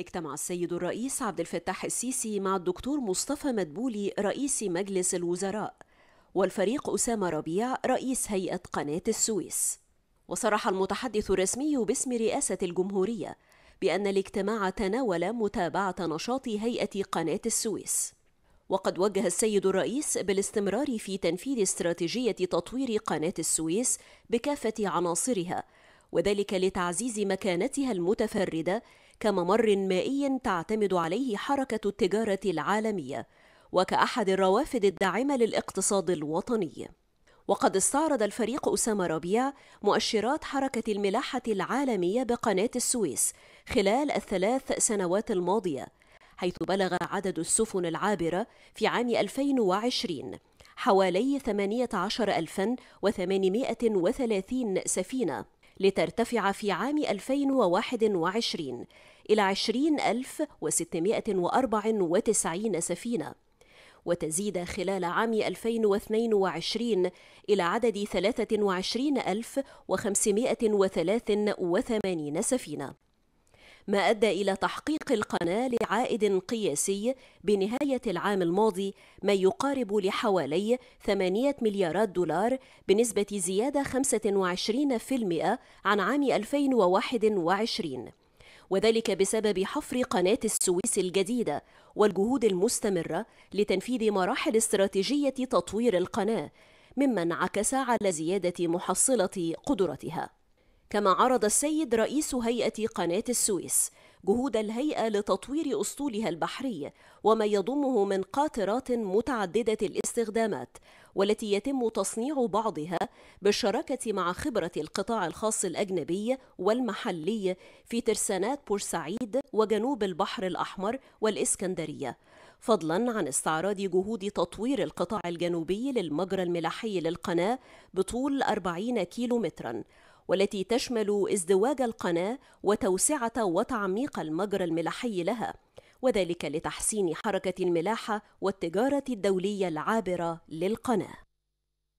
اجتمع السيد الرئيس عبد الفتاح السيسي مع الدكتور مصطفى مدبولي رئيس مجلس الوزراء والفريق أسامة ربيع رئيس هيئة قناة السويس وصرح المتحدث الرسمي باسم رئاسة الجمهورية بأن الاجتماع تناول متابعة نشاط هيئة قناة السويس وقد وجه السيد الرئيس بالاستمرار في تنفيذ استراتيجية تطوير قناة السويس بكافة عناصرها وذلك لتعزيز مكانتها المتفردة كممر مائي تعتمد عليه حركة التجارة العالمية وكأحد الروافد الداعمة للاقتصاد الوطني وقد استعرض الفريق أسامة ربيع مؤشرات حركة الملاحة العالمية بقناة السويس خلال الثلاث سنوات الماضية حيث بلغ عدد السفن العابرة في عام 2020 حوالي 18830 سفينة لترتفع في عام 2021 إلى 20694 سفينة وتزيد خلال عام 2022 إلى عدد 23583 سفينة ما أدى إلى تحقيق القناة لعائد قياسي بنهاية العام الماضي ما يقارب لحوالي 8 مليارات دولار بنسبة زيادة 25% عن عام 2021 وذلك بسبب حفر قناة السويس الجديدة والجهود المستمرة لتنفيذ مراحل استراتيجية تطوير القناة مما انعكس على زيادة محصلة قدرتها كما عرض السيد رئيس هيئة قناة السويس جهود الهيئة لتطوير أسطولها البحري وما يضمه من قاطرات متعددة الاستخدامات والتي يتم تصنيع بعضها بالشراكة مع خبرة القطاع الخاص الأجنبي والمحلي في ترسانات بورسعيد وجنوب البحر الأحمر والإسكندرية فضلا عن استعراض جهود تطوير القطاع الجنوبي للمجرى الملاحي للقناة بطول 40 كيلو متراً والتي تشمل ازدواج القناة وتوسعة وتعميق المجرى الملاحي لها وذلك لتحسين حركة الملاحة والتجارة الدولية العابرة للقناة